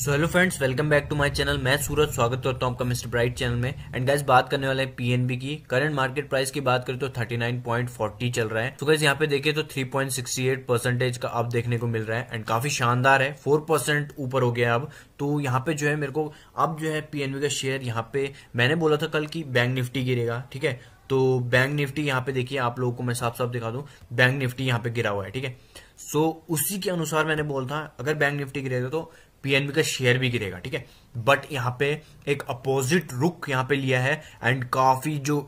so hello friends welcome back to my channel मैं सूरज स्वागत करता हूं आपका मिस्टर ब्राइट चैनल में एंड गाइज बात करने वाले हैं पीएनबी की करंट मार्केट प्राइस की बात करें तो 39.40 चल रहा है तो गाइज यहां पे देखिए तो 3.68 परसेंटेज का अब देखने को मिल रहा है एंड काफी शानदार है फोर परसेंट ऊपर हो गया अब तो यहाँ पे जो है मेरे को अब जो है पीएनबी का शेयर यहाँ पे मैंने बोला था कल की बैंक निफ्टी गिरेगा ठीक है तो बैंक निफ्टी यहाँ पे देखिए आप लोगों को मैं साफ साफ दिखा दूँ बैंक निफ्टी यहाँ पे गिरा हुआ है ठीक है सो उसी के अनुसार मैंने बोला था अगर बैंक निफ्टी गिरेगा तो पीएनबी का शेयर भी गिरेगा ठीक है बट यहाँ पे एक अपोजिट रुक यहाँ पे लिया है एंड काफी जो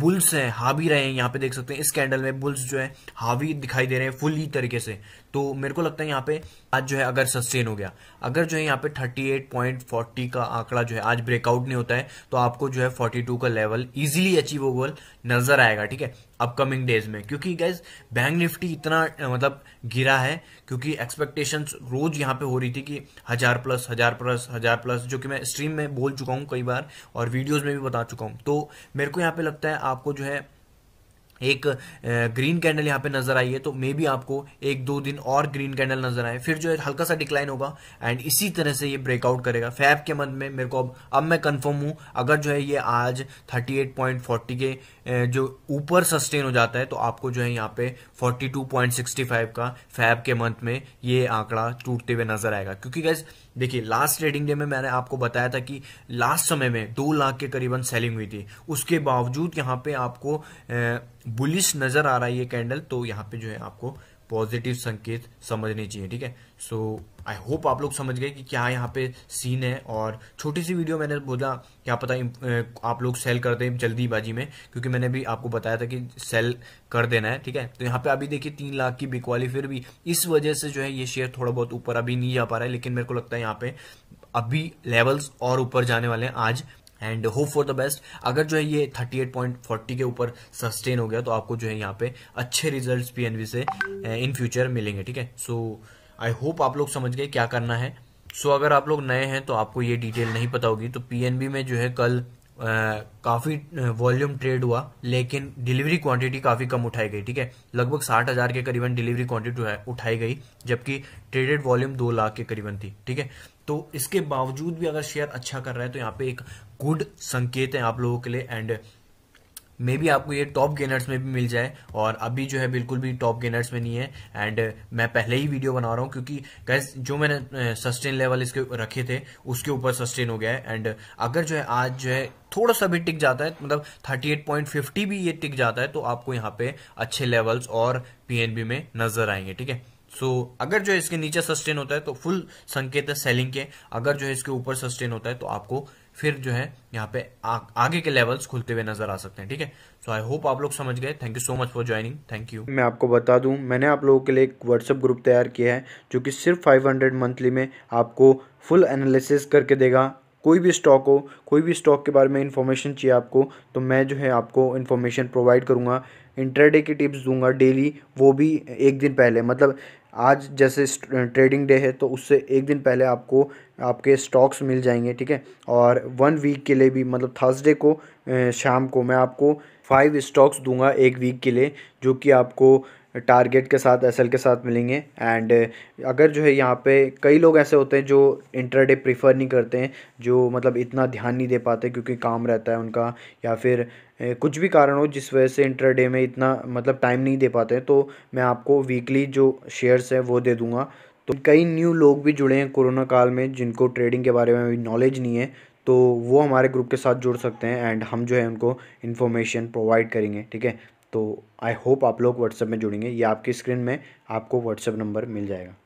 बुल्स हैं हावी रहे हैं यहाँ पे देख सकते हैं इस कैंडल में बुल्स जो है हावी दिखाई दे रहे हैं फुली तरीके से तो मेरे को लगता है यहाँ पे आज जो है अगर सस्टेन हो गया अगर जो है यहाँ पे 38.40 का आंकड़ा जो है आज ब्रेकआउट नहीं होता है तो आपको जो है फोर्टी का लेवल इजिली अचीवेबल नजर आएगा ठीक है अपकमिंग डेज में क्योंकि गैस बैंक निफ्टी इतना मतलब गिरा है क्योंकि एक्सपेक्टेशन रोज यहाँ पे हो रही थी कि हज़ार प्लस हज़ार प्लस हज़ार प्लस जो कि मैं स्ट्रीम में बोल चुका हूं कई बार और वीडियोज़ में भी बता चुका हूं तो मेरे को यहां पे लगता है आपको जो है एक ग्रीन कैंडल यहाँ पे नजर आई है तो मे बी आपको एक दो दिन और ग्रीन कैंडल नजर आए फिर जो है हल्का सा डिक्लाइन होगा एंड इसी तरह से ये ब्रेकआउट करेगा फैब के मंथ में मेरे को अब अब मैं कंफर्म हूं अगर जो है ये आज 38.40 के जो ऊपर सस्टेन हो जाता है तो आपको जो है यहाँ पे 42.65 का फैब के मंथ में ये आंकड़ा टूटते हुए नजर आएगा क्योंकि गैस देखिए लास्ट ट्रेडिंग डे में मैंने आपको बताया था कि लास्ट समय में दो लाख के करीबन सेलिंग हुई थी उसके बावजूद यहाँ पे आपको बुलिश नजर आ रहा है ये कैंडल तो यहाँ पे जो है आपको पॉजिटिव संकेत समझने चाहिए ठीक है सो आई होप आप लोग समझ गए कि क्या यहाँ पे सीन है और छोटी सी वीडियो मैंने बोला क्या पता आप लोग सेल कर दें जल्दीबाजी में क्योंकि मैंने भी आपको बताया था कि सेल कर देना है ठीक है तो यहाँ पे अभी देखिए तीन लाख की बिकवाली फिर भी इस वजह से जो है ये शेयर थोड़ा बहुत ऊपर अभी नहीं जा पा रहा है लेकिन मेरे को लगता है यहाँ पे अभी लेवल्स और ऊपर जाने वाले हैं आज and hope for the best अगर जो है ये 38.40 के ऊपर सस्टेन हो गया तो आपको जो है यहाँ पे अच्छे रिजल्ट्स पीएनबी से इन फ्यूचर मिलेंगे ठीक है सो आई होप आप लोग समझ गए क्या करना है सो so, अगर आप लोग नए हैं तो आपको ये डिटेल नहीं पता होगी तो पीएनबी में जो है कल काफ़ी वॉल्यूम ट्रेड हुआ लेकिन डिलीवरी क्वांटिटी काफ़ी कम उठाई गई ठीक है लगभग साठ हज़ार के करीबन डिलीवरी क्वांटिटी उठाई गई जबकि ट्रेडेड वॉल्यूम दो लाख के करीबन थी ठीक है तो इसके बावजूद भी अगर शेयर अच्छा कर रहा है तो यहाँ पे एक गुड संकेत है आप लोगों के लिए एंड मे भी आपको ये टॉप गेनर्स में भी मिल जाए और अभी जो है बिल्कुल भी टॉप गेनर्स में नहीं है एंड uh, मैं पहले ही वीडियो बना रहा हूँ क्योंकि गैस जो मैंने सस्टेन uh, लेवल इसके रखे थे उसके ऊपर सस्टेन हो गया है एंड uh, अगर जो है आज जो है थोड़ा सा भी टिक जाता है मतलब 38.50 भी ये टिक जाता है तो आपको यहाँ पे अच्छे लेवल्स और पी में नजर आएंगे ठीक है सो so, अगर जो है इसके नीचे सस्टेन होता है तो फुल संकेत है सेलिंग के अगर जो है इसके ऊपर सस्टेन होता है तो आपको फिर जो है यहाँ पे आ, आगे के लेवल्स खुलते हुए नजर आ सकते हैं ठीक है सो आई होप आप लोग समझ गए thank you so much for joining thank you मैं आपको बता दूं मैंने आप लोगों के लिए एक व्हाट्सअप ग्रुप तैयार किया है जो कि सिर्फ 500 मंथली में आपको फुल एनालिसिस करके देगा कोई भी स्टॉक हो कोई भी स्टॉक के बारे में इन्फॉर्मेशन चाहिए आपको तो मैं जो है आपको इन्फॉर्मेशन प्रोवाइड करूँगा इंटरडे की टिप्स दूंगा डेली वो भी एक दिन पहले मतलब आज जैसे ट्रेडिंग डे है तो उससे एक दिन पहले आपको आपके स्टॉक्स मिल जाएंगे ठीक है और वन वीक के लिए भी मतलब थर्सडे को शाम को मैं आपको फाइव स्टॉक्स दूंगा एक वीक के लिए जो कि आपको टारगेट के साथ एसएल के साथ मिलेंगे एंड uh, अगर जो है यहाँ पे कई लोग ऐसे होते हैं जो इंटरडे प्रीफर नहीं करते हैं जो मतलब इतना ध्यान नहीं दे पाते क्योंकि काम रहता है उनका या फिर uh, कुछ भी कारण हो जिस वजह से इंटरडे में इतना मतलब टाइम नहीं दे पाते तो मैं आपको वीकली जो शेयर्स हैं वो दे दूँगा तो कई न्यू लोग भी जुड़े हैं कोरोना काल में जिनको ट्रेडिंग के बारे में अभी नॉलेज नहीं है तो वो हमारे ग्रुप के साथ जुड़ सकते हैं एंड हम जो है उनको इन्फॉर्मेशन प्रोवाइड करेंगे ठीक है तो आई होप आप लोग व्हाट्सएप में जुड़ेंगे या आपकी स्क्रीन में आपको व्हाट्सएप नंबर मिल जाएगा